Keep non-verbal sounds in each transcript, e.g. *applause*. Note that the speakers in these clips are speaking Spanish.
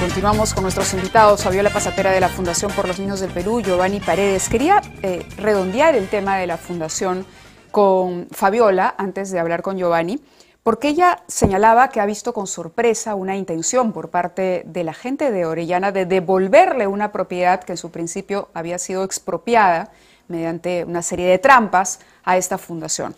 Continuamos con nuestros invitados, Fabiola Pasatera de la Fundación por los Niños del Perú, Giovanni Paredes. Quería eh, redondear el tema de la Fundación con Fabiola antes de hablar con Giovanni, porque ella señalaba que ha visto con sorpresa una intención por parte de la gente de Orellana de devolverle una propiedad que en su principio había sido expropiada mediante una serie de trampas a esta fundación.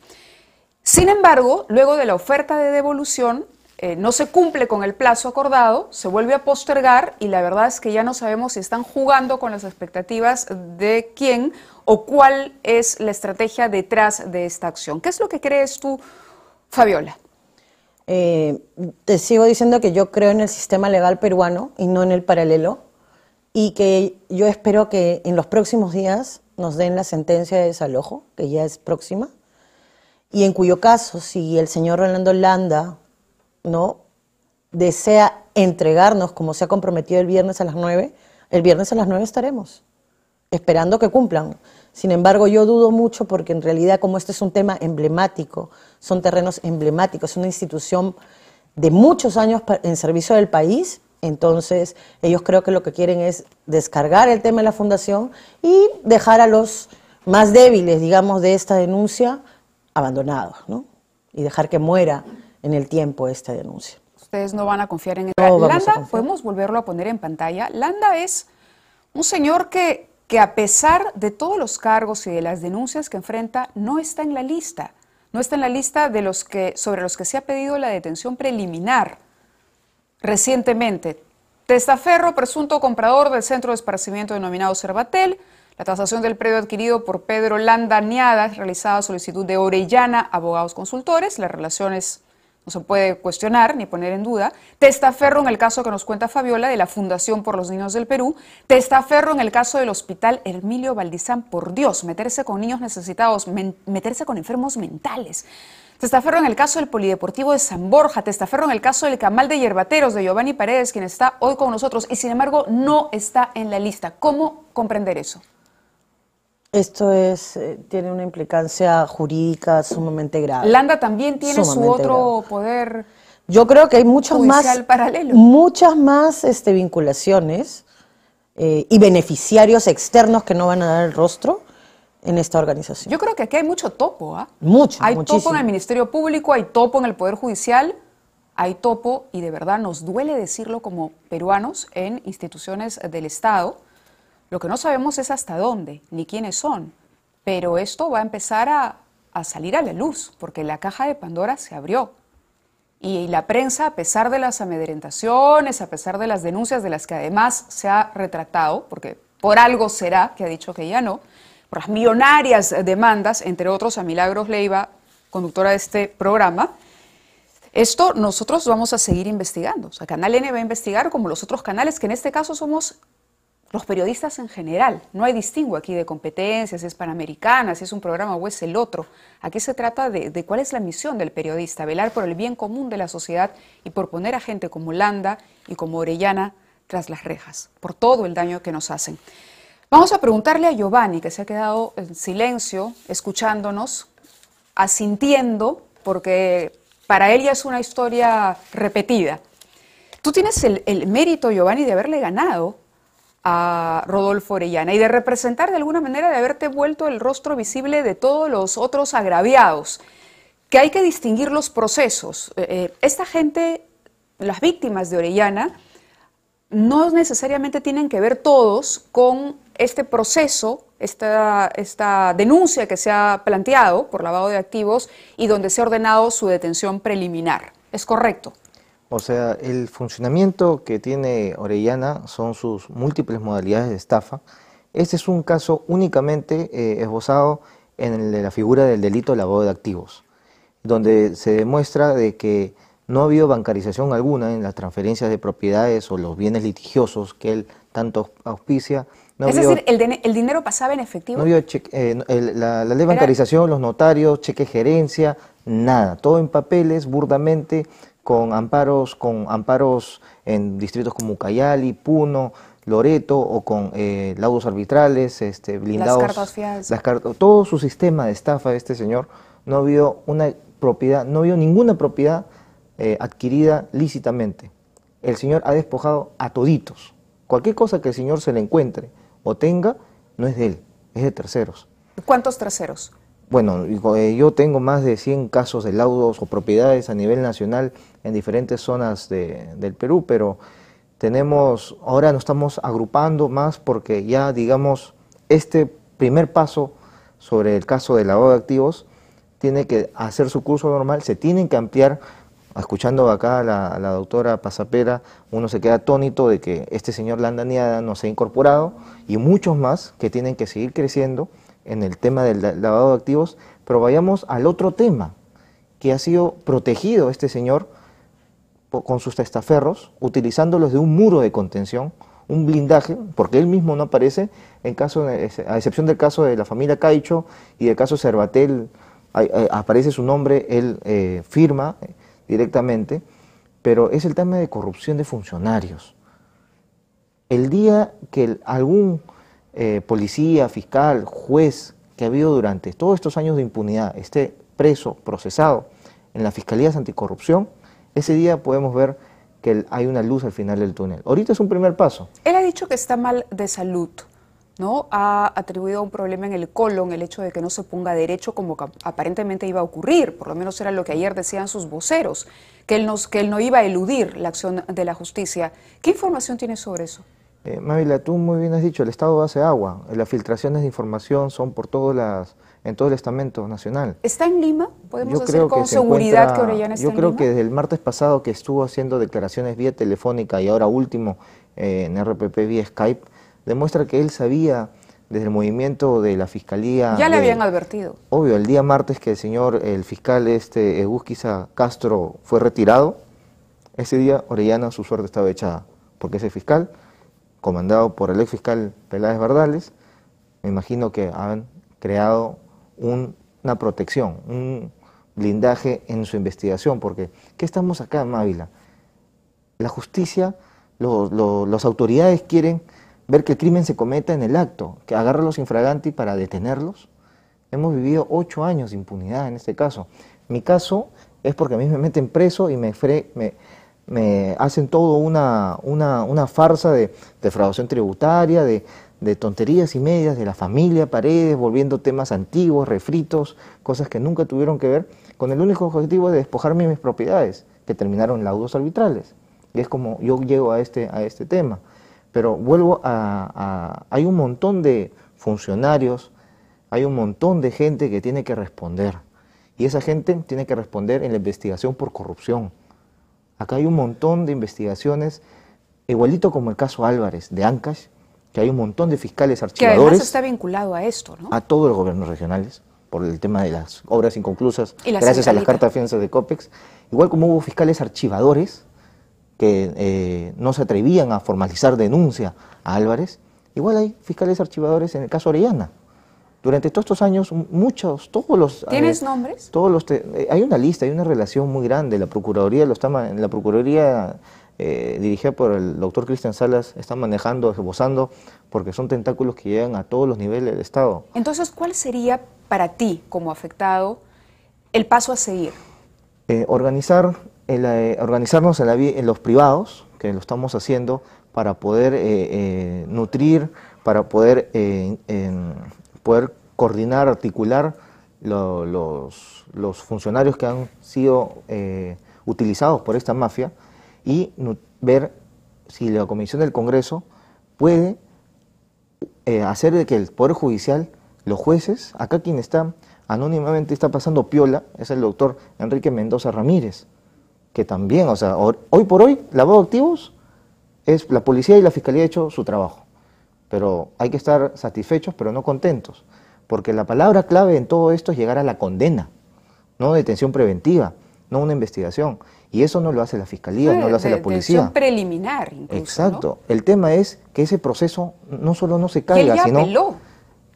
Sin embargo, luego de la oferta de devolución, eh, no se cumple con el plazo acordado, se vuelve a postergar y la verdad es que ya no sabemos si están jugando con las expectativas de quién o cuál es la estrategia detrás de esta acción. ¿Qué es lo que crees tú, Fabiola? Eh, te sigo diciendo que yo creo en el sistema legal peruano y no en el paralelo y que yo espero que en los próximos días nos den la sentencia de desalojo, que ya es próxima, y en cuyo caso, si el señor Rolando Landa ¿no? desea entregarnos como se ha comprometido el viernes a las 9, el viernes a las 9 estaremos, esperando que cumplan. Sin embargo, yo dudo mucho porque en realidad como este es un tema emblemático, son terrenos emblemáticos, es una institución de muchos años en servicio del país, entonces ellos creo que lo que quieren es descargar el tema de la fundación y dejar a los más débiles, digamos, de esta denuncia abandonados, Y dejar que muera en el tiempo esta denuncia. Ustedes no van a confiar en no Landa, podemos volverlo a poner en pantalla. Landa es un señor que, que a pesar de todos los cargos y de las denuncias que enfrenta, no está en la lista. No está en la lista de los que, sobre los que se ha pedido la detención preliminar recientemente. Testaferro, presunto comprador del centro de esparcimiento denominado Cervatel, la tasación del predio adquirido por Pedro Landa Niadas, realizada a solicitud de Orellana, abogados consultores, las relaciones no se puede cuestionar ni poner en duda. Testaferro en el caso que nos cuenta Fabiola de la Fundación por los Niños del Perú. Testaferro en el caso del Hospital Hermilio Valdizán. Por Dios, meterse con niños necesitados, meterse con enfermos mentales. Testaferro en el caso del Polideportivo de San Borja, testaferro en el caso del Camal de Yerbateros de Giovanni Paredes, quien está hoy con nosotros y sin embargo no está en la lista. ¿Cómo comprender eso? Esto es, eh, tiene una implicancia jurídica sumamente grave. Landa también tiene su otro poder. Yo creo que hay muchas más, muchas más este, vinculaciones eh, y beneficiarios externos que no van a dar el rostro en esta organización. Yo creo que aquí hay mucho topo. ¿ah? Hay topo en el Ministerio Público, hay topo en el Poder Judicial, hay topo, y de verdad nos duele decirlo como peruanos, en instituciones del Estado. Lo que no sabemos es hasta dónde ni quiénes son, pero esto va a empezar a, salir a la luz, porque la caja de Pandora se abrió. Y, la prensa, a pesar de las amedrentaciones, a pesar de las denuncias de las que además se ha retractado, porque por algo será que ha dicho que ya no, por las millonarias demandas, entre otros a Milagros Leiva, conductora de este programa, esto nosotros vamos a seguir investigando. O sea, Canal N va a investigar como los otros canales, que en este caso somos los periodistas en general. No hay distingo aquí de competencias, es panamericana, si es un programa o es el otro. Aquí se trata de, cuál es la misión del periodista, velar por el bien común de la sociedad y por poner a gente como Landa y como Orellana tras las rejas, por todo el daño que nos hacen. Vamos a preguntarle a Giovanni, que se ha quedado en silencio, escuchándonos, asintiendo, porque para él ya es una historia repetida. Tú tienes el mérito, Giovanni, de haberle ganado a Rodolfo Orellana y de representar de alguna manera, de haberte vuelto el rostro visible de todos los otros agraviados, que hay que distinguir los procesos. Eh, eh, esta gente, las víctimas de Orellana, no necesariamente tienen que ver todos con este proceso, esta, esta denuncia que se ha planteado por lavado de activos y donde se ha ordenado su detención preliminar. ¿Es correcto? O sea, el funcionamiento que tiene Orellana son sus múltiples modalidades de estafa. Este es un caso únicamente eh, esbozado en la figura del delito de lavado de activos, donde se demuestra de que no ha habido bancarización alguna en las transferencias de propiedades o los bienes litigiosos que él tanto auspicia. es decir, el, dinero pasaba en efectivo. No eh, la, la, ley de bancarización, los notarios, cheque gerencia, nada. Todo en papeles, burdamente, con amparos, con amparos en distritos como Ucayali, Puno, Loreto o con eh, laudos arbitrales, este, blindados. Las cartas fiales. todo su sistema de estafa este señor no vio una propiedad, no vio ninguna propiedad eh, adquirida lícitamente. El señor ha despojado a toditos. Cualquier cosa que el señor se le encuentre o tenga no es de él, es de terceros. ¿Cuántos terceros? bueno, eh, yo tengo más de 100 casos de laudos o propiedades a nivel nacional en diferentes zonas del Perú, pero tenemos, ahora nos estamos agrupando más porque ya, digamos, este primer paso sobre el caso de lavado de activos tiene que hacer su curso normal, se tienen que ampliar escuchando acá a la, doctora Pasapera, uno se queda atónito de que este señor Landaniada no se ha incorporado y muchos más que tienen que seguir creciendo en el tema del lavado de activos, pero vayamos al otro tema, que ha sido protegido este señor con sus testaferros, utilizándolos de un muro de contención, un blindaje, porque él mismo no aparece, en caso, a excepción del caso de la familia Caicho y del caso Cervatel, eh, aparece su nombre, él eh, firma directamente, pero es el tema de corrupción de funcionarios. El día que algún eh, policía, fiscal, juez que ha habido durante todos estos años de impunidad esté preso, procesado en las fiscalías anticorrupción, ese día podemos ver que hay una luz al final del túnel. Ahorita es un primer paso. Él ha dicho que está mal de salud. ¿no? ha atribuido a un problema en el colon el hecho de que no se ponga derecho como aparentemente iba a ocurrir, por lo menos era lo que ayer decían sus voceros, que él, nos, que no iba a eludir la acción de la justicia. ¿Qué información tiene sobre eso? Eh, Mávila, tú muy bien has dicho, el Estado hace agua, las filtraciones de información son por todas las en todo el estamento nacional. ¿Está en Lima? ¿Podemos con seguridad que Orellana está Yo creo que desde el martes pasado que estuvo haciendo declaraciones vía telefónica y ahora último eh, en RPP vía Skype, demuestra que él sabía desde el movimiento de la fiscalía. Ya le habían advertido. Obvio, el día martes que el señor, el fiscal este, Egusquiza Castro fue retirado, ese día Orellana su suerte estaba echada, porque ese fiscal, comandado por el ex fiscal Peláez Vardales me imagino que han creado una protección, un blindaje en su investigación, porque ¿qué estamos acá en Mávila? La justicia, los las autoridades quieren ver que el crimen se cometa en el acto, que agarra los infragantes para detenerlos. Hemos vivido ocho años de impunidad en este caso. Mi caso es porque a mí me meten preso y me, hacen todo una, farsa de defraudación tributaria, de, tonterías y medias de la familia Paredes, volviendo temas antiguos, refritos, cosas que nunca tuvieron que ver, con el único objetivo de despojarme de mis propiedades, que terminaron laudos arbitrales. Y es como yo llego a este, este tema. Pero vuelvo a, hay un montón de funcionarios, hay un montón de gente que tiene que responder. Y esa gente tiene que responder en la investigación por corrupción. Acá hay un montón de investigaciones, igualito como el caso Álvarez de Ancash, que hay un montón de fiscales archivadores. Que además está vinculado a esto, ¿no? A todos los gobiernos regionales, por el tema de las obras inconclusas, gracias a las cartas de fianzas de COPEX. Igual como hubo fiscales archivadores que eh, no se atrevían a formalizar denuncia a Álvarez, igual hay fiscales archivadores en el caso Orellana. Durante todos estos años, muchos, todos los... Eh, ¿Tienes nombres? Todos los... Eh, hay una lista, hay una relación muy grande. La Procuraduría, lo está, la Procuraduría dirigida por el doctor Cristian Salas, está manejando, esbozando, porque son tentáculos que llegan a todos los niveles del Estado. Entonces, ¿cuál sería para ti, como afectado, el paso a seguir? organizar eh, organizarnos en, los privados, que lo estamos haciendo para poder eh, eh, nutrir, para poder, poder coordinar, articular los, los, funcionarios que han sido utilizados por esta mafia y ver si la Comisión del Congreso puede hacer de que el Poder Judicial, los jueces, acá quien está anónimamente está pasando piola, es el doctor Enrique Mendoza Ramírez, que también, o sea, hoy por hoy, voz de activos es la policía y la fiscalía han hecho su trabajo. Pero hay que estar satisfechos, pero no contentos. Porque la palabra clave en todo esto es llegar a la condena, no detención preventiva, no una investigación. Y eso no lo hace la fiscalía, no, lo hace la policía. Es preliminar, incluso, Exacto. El tema es que ese proceso no solo no se caiga, sino.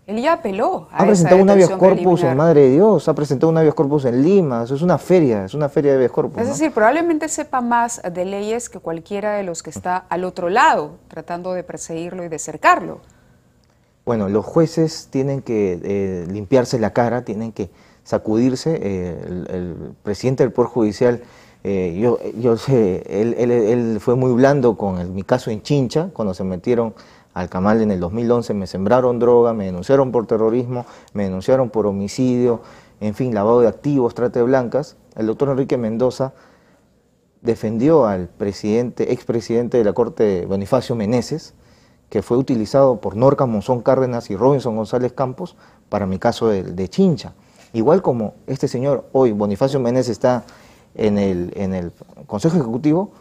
Él ya apeló. ha presentado un habeas corpus en Madre de Dios, ha presentado un habeas corpus en Lima, es una feria, es una feria de habeas corpus. Es decir, probablemente sepa más de leyes que cualquiera de los que está al otro lado, tratando de perseguirlo y de cercarlo. Bueno, los jueces tienen que eh, limpiarse la cara, tienen que sacudirse. Eh, el, presidente del Poder Judicial, eh, yo, yo sé, él, él, él, fue muy blando con mi caso en Chincha, cuando se metieron al Camal en el 2011, me sembraron droga, me denunciaron por terrorismo, me denunciaron por homicidio, en fin, lavado de activos, trate de blancas. El doctor Enrique Mendoza defendió al presidente, expresidente de la Corte Bonifacio Meneses, que fue utilizado por Norca Monzón Cárdenas y Robinson González Campos para mi caso de, de Chincha. Igual como este señor hoy, Bonifacio Meneses, está en el, en el Consejo Ejecutivo,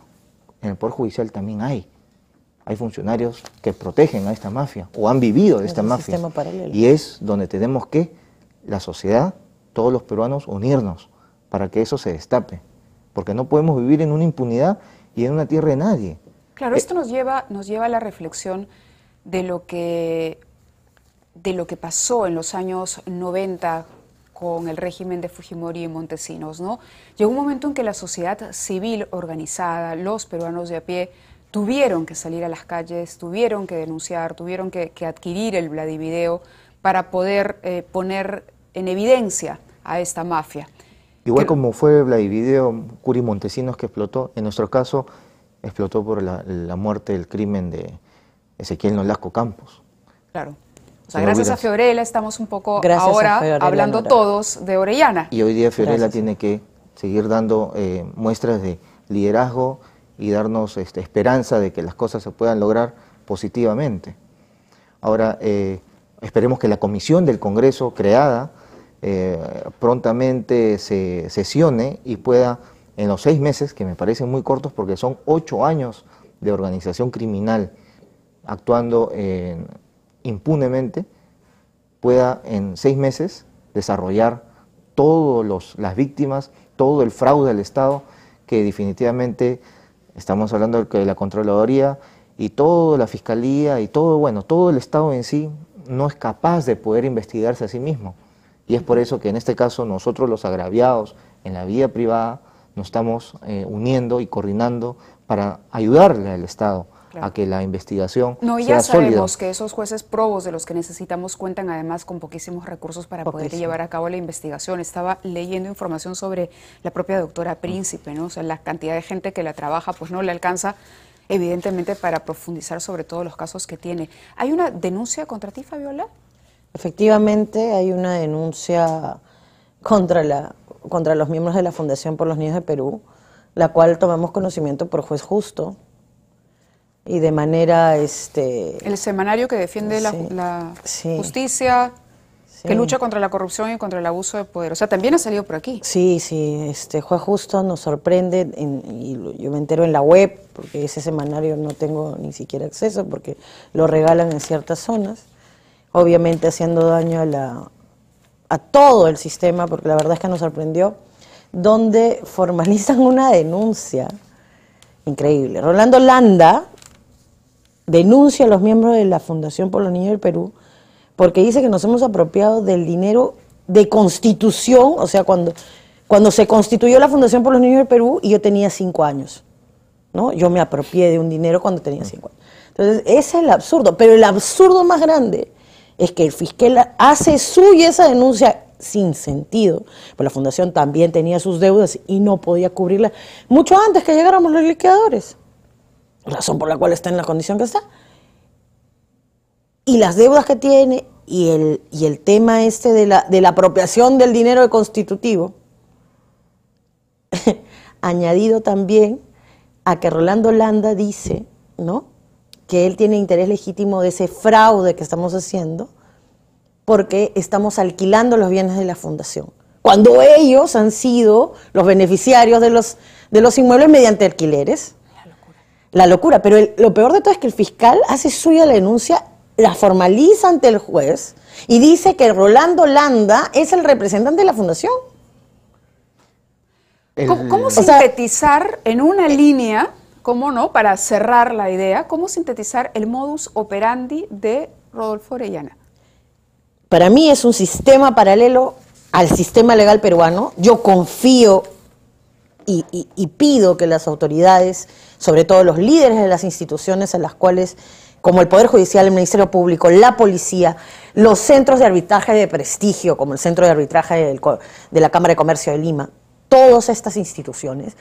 en el Poder Judicial también hay hay funcionarios que protegen a esta mafia o han vivido de esta mafia. Y es donde tenemos que, la sociedad, todos los peruanos, unirnos para que eso se destape. Porque no podemos vivir en una impunidad y en una tierra de nadie. Claro, eh, esto nos lleva, nos lleva a la reflexión de lo que, de lo que pasó en los años 90 con el régimen de Fujimori y Montesinos, ¿no? Llegó un momento en que la sociedad civil organizada, los peruanos de a pie, tuvieron que salir a las calles, tuvieron que denunciar, tuvieron que, adquirir el Vladivideo para poder eh, poner en evidencia a esta mafia. Igual como fue Vladivideo, Curi Montesinos que explotó, en nuestro caso explotó por la, muerte, del crimen de Ezequiel Nolasco Campos. Claro. O sea, gracias a Fiorella estamos un poco ahora hablando todos de Orellana. Y hoy día Fiorella tiene que seguir dando eh, muestras de liderazgo, y darnos este, esperanza de que las cosas se puedan lograr positivamente. Ahora, eh, esperemos que la comisión del Congreso creada eh, prontamente se sesione y pueda, en los seis meses, que me parecen muy cortos porque son ocho años de organización criminal actuando eh, impunemente, pueda en seis meses desarrollar todas las víctimas, todo el fraude del Estado que definitivamente Estamos hablando de que la controladoría y toda la Fiscalía y todo, bueno, todo el Estado en sí no es capaz de poder investigarse a sí mismo. Y es por eso que en este caso nosotros los agraviados en la vida privada nos estamos eh, uniendo y coordinando para ayudarle al Estado a que la investigación no, ya sabemos que esos jueces probos de los que necesitamos cuentan además con poquísimos recursos para poder llevar a cabo la investigación. Estaba leyendo información sobre la propia doctora mm. Príncipe, ¿no? O sea, la cantidad de gente que la trabaja, pues no le alcanza evidentemente para profundizar sobre todos los casos que tiene. ¿Hay una denuncia contra ti, Fabiola? Efectivamente, hay una denuncia contra, la, contra los miembros de la Fundación por los Niños de Perú, la cual tomamos conocimiento por juez justo, y de manera... Este, el semanario que defiende la, justicia, que lucha contra la corrupción y contra el abuso de poder. O sea, también ha salido por aquí. Sí, sí, este, Juan Justo nos sorprende y yo me entero en la web, porque ese semanario no tengo ni siquiera acceso porque lo regalan en ciertas zonas, obviamente haciendo daño a, la, a todo el sistema, porque la verdad es que nos sorprendió, donde formalizan una denuncia increíble. Rolando Landa, denuncia a los miembros de la Fundación por los Niños del Perú porque dice que nos hemos apropiado del dinero de constitución, o sea, cuando, cuando se constituyó la Fundación por los Niños del Perú y yo tenía cinco años, ¿no? Yo me apropié de un dinero cuando tenía cinco años. Entonces, ese es el absurdo, pero el absurdo más grande es que el fiscal hace suya esa denuncia sin sentido, pues la fundación también tenía sus deudas y no podía cubrirlas, mucho antes que llegáramos los liquidadores razón por la cual está en la condición que está, y las deudas que tiene, y el, y el tema este de la, apropiación del dinero constitutivo, *laughs* añadido también a que Rolando Landa dice, ¿no? que él tiene interés legítimo de ese fraude que estamos haciendo, porque estamos alquilando los bienes de la fundación, cuando ellos han sido los beneficiarios de los, de los inmuebles mediante alquileres la locura. Pero lo peor de todo es que el fiscal hace suya la denuncia, la formaliza ante el juez y dice que Rolando Landa es el representante de la fundación. ¿Cómo, sintetizar en una línea, cómo no, para cerrar la idea, cómo sintetizar el modus operandi de Rodolfo Orellana? Para mí es un sistema paralelo al sistema legal peruano. Yo confío y, pido que las autoridades, sobre todo los líderes de las instituciones en las cuales como el Poder Judicial, el Ministerio Público, la policía, los centros de arbitraje de prestigio, como el Centro de Arbitraje de la Cámara de Comercio de Lima, todas estas instituciones,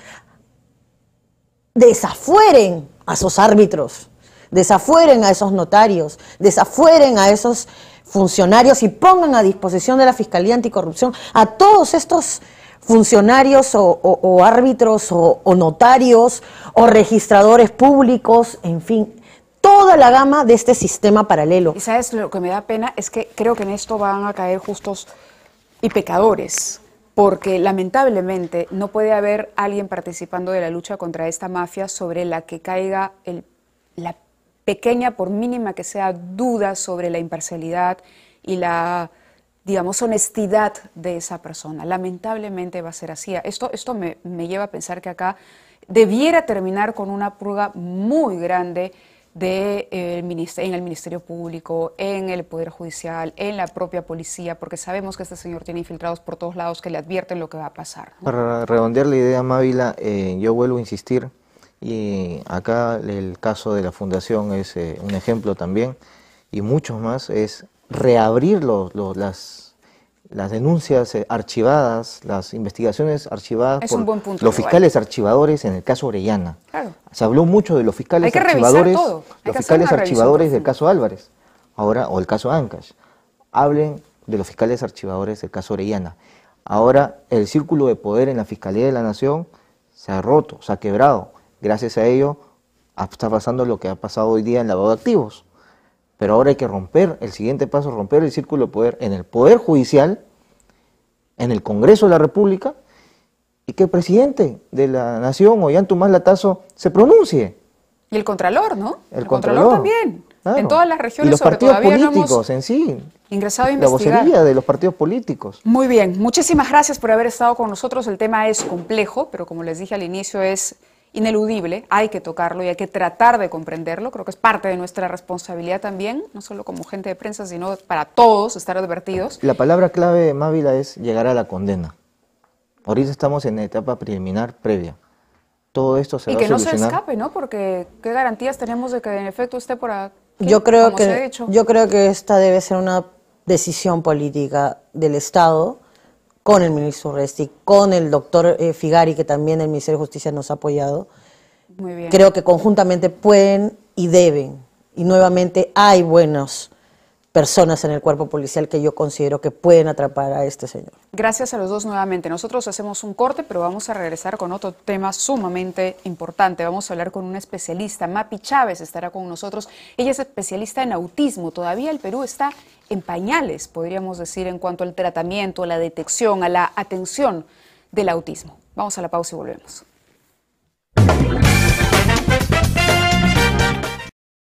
desafueren a esos árbitros, desafueren a esos notarios, desafueren a esos funcionarios y pongan a disposición de la Fiscalía Anticorrupción a todos estos funcionarios o, árbitros o, o notarios o registradores públicos, en fin, toda la gama de este sistema paralelo. Y sabes, lo que me da pena es que creo que en esto van a caer justos y pecadores, porque lamentablemente no puede haber alguien participando de la lucha contra esta mafia sobre la que caiga el, la pequeña, por mínima que sea, duda sobre la imparcialidad y la digamos, honestidad de esa persona. Lamentablemente va a ser así. Esto, esto me, lleva a pensar que acá debiera terminar con una purga muy grande de, eh, en el Ministerio Público, en el Poder Judicial, en la propia policía, porque sabemos que este señor tiene infiltrados por todos lados que le advierten lo que va a pasar. Para redondear la idea, Mávila, eh, yo vuelvo a insistir, y acá el caso de la Fundación es eh, un ejemplo también, y muchos más, es reabrir las, denuncias eh, archivadas, las investigaciones archivadas por los fiscales archivadores en el caso Orellana. Se habló mucho de los fiscales archivadores, los fiscales archivadores del caso Álvarez, ahora o el caso Ancash. Hablen de los fiscales archivadores del caso Orellana. Ahora el círculo de poder en la Fiscalía de la Nación se ha roto, se ha quebrado. Gracias a ello está pasando lo que ha pasado hoy día en lavado de activos. Pero ahora hay que romper, el siguiente paso, romper el círculo de poder en el Poder Judicial, en el Congreso de la República, y que el presidente de la Nación, Ollantumás Latazo, se pronuncie. Y el Contralor, ¿no? El, Contralor, también. En todas las regiones. Y los partidos políticos en sí. Ingresado a La vocería de los partidos políticos. Muy bien. Muchísimas gracias por haber estado con nosotros. El tema es complejo, pero como les dije al inicio, es ineludible, hay que tocarlo y hay que tratar de comprenderlo, creo que es parte de nuestra responsabilidad también, no solo como gente de prensa, sino para todos estar advertidos. La palabra clave, de Mávila, es llegar a la condena. Ahorita estamos en la etapa preliminar previa. Todo esto se va a Y que no se escape, ¿no? Porque qué garantías tenemos de que en efecto esté por aquí. Yo creo que yo creo que esta debe ser una decisión política del Estado con el ministro Resti, con el doctor eh, Figari, que también el Ministerio de Justicia nos ha apoyado. Creo que conjuntamente pueden y deben. Y nuevamente hay buenos personas en el cuerpo policial que yo considero que pueden atrapar a este señor. Gracias a los dos nuevamente. Nosotros hacemos un corte, pero vamos a regresar con otro tema sumamente importante. Vamos a hablar con una especialista, Mapi Chávez estará con nosotros. Ella es especialista en autismo. Todavía el Perú está en pañales, podríamos decir, en cuanto al tratamiento, a la detección, a la atención del autismo. Vamos a la pausa y volvemos.